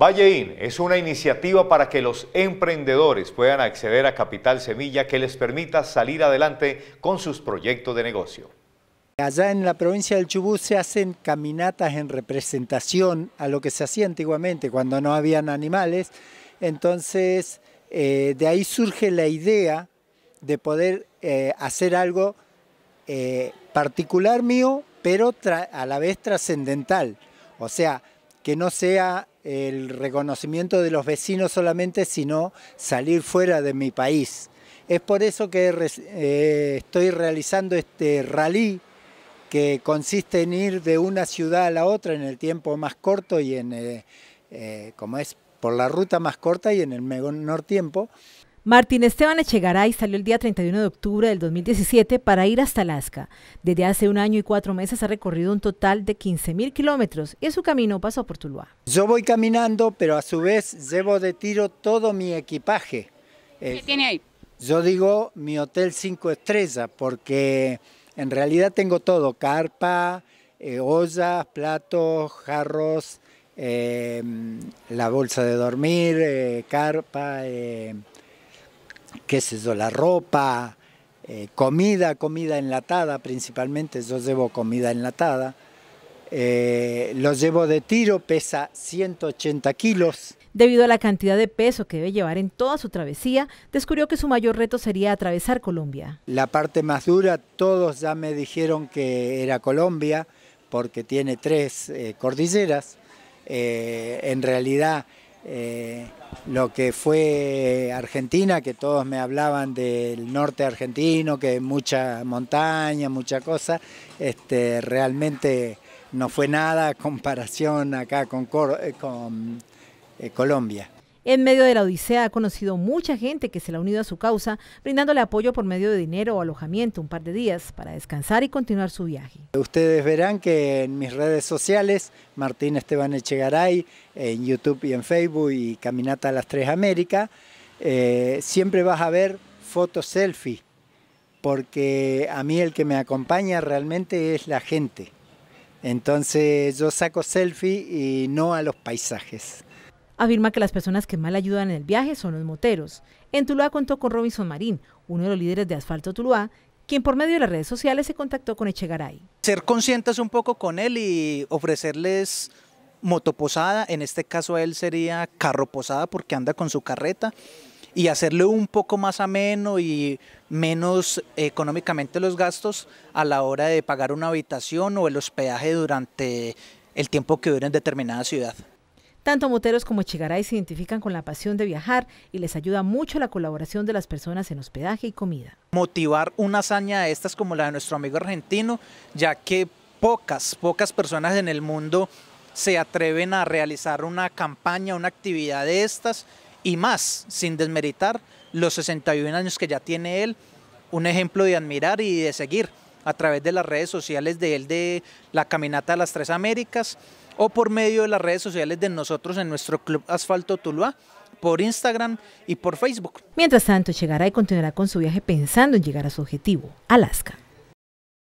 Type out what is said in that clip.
Valleín es una iniciativa para que los emprendedores puedan acceder a Capital Semilla que les permita salir adelante con sus proyectos de negocio. Allá en la provincia del Chubut se hacen caminatas en representación a lo que se hacía antiguamente cuando no habían animales. Entonces, eh, de ahí surge la idea de poder eh, hacer algo eh, particular mío, pero a la vez trascendental. O sea, que no sea el reconocimiento de los vecinos solamente, sino salir fuera de mi país. Es por eso que eh, estoy realizando este rally que consiste en ir de una ciudad a la otra en el tiempo más corto y en, eh, eh, como es, por la ruta más corta y en el menor tiempo. Martín Esteban Echegaray salió el día 31 de octubre del 2017 para ir hasta Alaska. Desde hace un año y cuatro meses ha recorrido un total de 15.000 kilómetros y su camino pasó por Tuluá. Yo voy caminando, pero a su vez llevo de tiro todo mi equipaje. ¿Qué eh, tiene ahí? Yo digo mi hotel 5 estrellas porque en realidad tengo todo, carpa, eh, ollas, platos, jarros, eh, la bolsa de dormir, carpa qué sé la ropa, eh, comida, comida enlatada principalmente, yo llevo comida enlatada. Eh, lo llevo de tiro, pesa 180 kilos. Debido a la cantidad de peso que debe llevar en toda su travesía, descubrió que su mayor reto sería atravesar Colombia. La parte más dura, todos ya me dijeron que era Colombia, porque tiene tres eh, cordilleras. en realidad eh, lo que fue Argentina, que todos me hablaban del norte argentino, que mucha montaña, mucha cosa, este, realmente no fue nada a comparación acá con, eh, eh, Colombia. En medio de la odisea ha conocido mucha gente que se le ha unido a su causa, brindándole apoyo por medio de dinero o alojamiento un par de días para descansar y continuar su viaje. Ustedes verán que en mis redes sociales, Martín Esteban Echegaray, en YouTube y en Facebook y Caminata a las Tres Américas, eh, siempre vas a ver fotos selfie, porque a mí el que me acompaña realmente es la gente. Entonces yo saco selfie y no a los paisajes afirma que las personas que más le ayudan en el viaje son los moteros. En Tuluá contó con Robinson Marín, uno de los líderes de Asfalto Tuluá, quien por medio de las redes sociales se contactó con Echegaray. Ser conscientes un poco con él y ofrecerles motoposada, en este caso él sería carroposada porque anda con su carreta, y hacerle un poco más ameno y menos económicamente los gastos a la hora de pagar una habitación o el hospedaje durante el tiempo que dura en determinada ciudad. Tanto Moteros como Chigaray se identifican con la pasión de viajar y les ayuda mucho la colaboración de las personas en hospedaje y comida. Motivar una hazaña de estas como la de nuestro amigo argentino, ya que pocas, pocas personas en el mundo se atreven a realizar una campaña, una actividad de estas y más, sin desmeritar los 61 años que ya tiene él, un ejemplo de admirar y de seguir a través de las redes sociales de él de la Caminata a las Tres Américas o por medio de las redes sociales de nosotros en nuestro club Asfalto Tuluá por Instagram y por Facebook. Mientras tanto, llegará y continuará con su viaje pensando en llegar a su objetivo, Alaska.